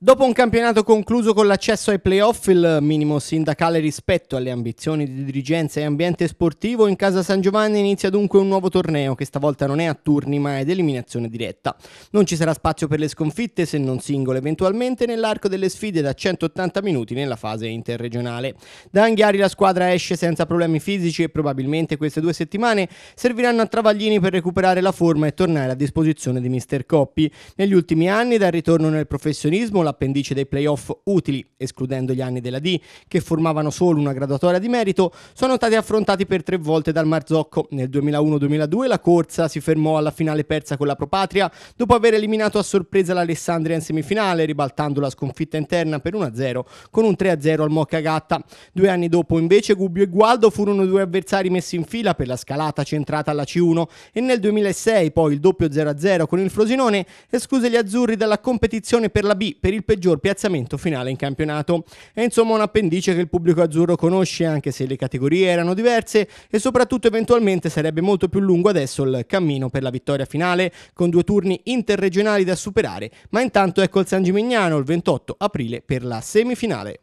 Dopo un campionato concluso con l'accesso ai playoff, il minimo sindacale rispetto alle ambizioni di dirigenza e ambiente sportivo, in casa San Giovanni inizia dunque un nuovo torneo che stavolta non è a turni ma è ad eliminazione diretta. Non ci sarà spazio per le sconfitte, se non singole eventualmente, nell'arco delle sfide da 180 minuti nella fase interregionale. Da Anghiari la squadra esce senza problemi fisici e probabilmente queste due settimane serviranno a Travaglini per recuperare la forma e tornare a disposizione di Mister Coppi. Negli ultimi anni, dal ritorno nel professionismo, l'appendice dei playoff utili, escludendo gli anni della D, che formavano solo una graduatoria di merito, sono stati affrontati per tre volte dal Marzocco. Nel 2001-2002 la corsa si fermò alla finale persa con la Propatria, dopo aver eliminato a sorpresa l'Alessandria in semifinale, ribaltando la sconfitta interna per 1-0 con un 3-0 al Mocca Gatta. Due anni dopo invece Gubbio e Gualdo furono due avversari messi in fila per la scalata centrata alla C1 e nel 2006 poi il doppio 0-0 con il Frosinone escluse gli azzurri dalla competizione per la B per il il peggior piazzamento finale in campionato. È insomma un appendice che il pubblico azzurro conosce anche se le categorie erano diverse e soprattutto eventualmente sarebbe molto più lungo adesso il cammino per la vittoria finale con due turni interregionali da superare, ma intanto ecco il San Gimignano il 28 aprile per la semifinale.